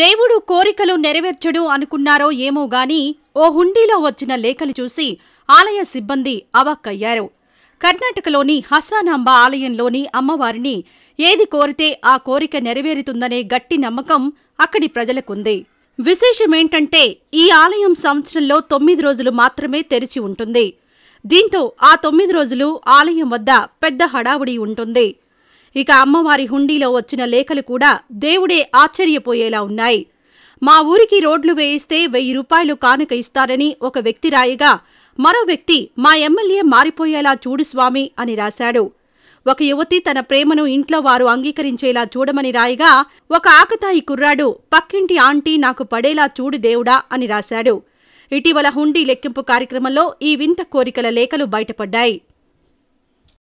దేవుడు కోరికలు నెరవేర్చడు అనుకున్నారో ఏమో గాని ఓ హుండీలో వచ్చిన లేఖలు చూసి ఆలయ సిబ్బంది అవాక్కయ్యారు కర్ణాటకలోని హసానాంబ ఆలయంలోని అమ్మవారిని ఏది కోరితే ఆ కోరిక నెరవేరుతుందనే గట్టి నమ్మకం అక్కడి ప్రజలకుంది విశేషమేంటంటే ఈ ఆలయం సంవత్సరంలో తొమ్మిది రోజులు మాత్రమే తెరిచి ఉంటుంది దీంతో ఆ తొమ్మిది రోజులు ఆలయం వద్ద పెద్ద హడావుడి ఉంటుంది ఇక అమ్మవారి హుండీలో వచ్చిన లేఖలు కూడా దేవుడే ఆశ్చర్యపోయేలా ఉన్నాయి మా ఊరికి రోడ్లు వేయిస్తే వెయ్యి రూపాయలు కానుక ఇస్తారని ఒక వ్యక్తి రాయగా మరో వ్యక్తి మా ఎమ్మెల్యే మారిపోయేలా చూడు స్వామి అని రాశాడు ఒక యువతి తన ప్రేమను ఇంట్లో వారు అంగీకరించేలా చూడమని రాయగా ఒక ఆకతాయి కుర్రాడు పక్కింటి ఆంటీ నాకు పడేలా చూడు దేవుడా అని రాశాడు ఇటీవల హుండీ లెక్కింపు కార్యక్రమంలో ఈ వింత కోరికల లేఖలు బయటపడ్డాయి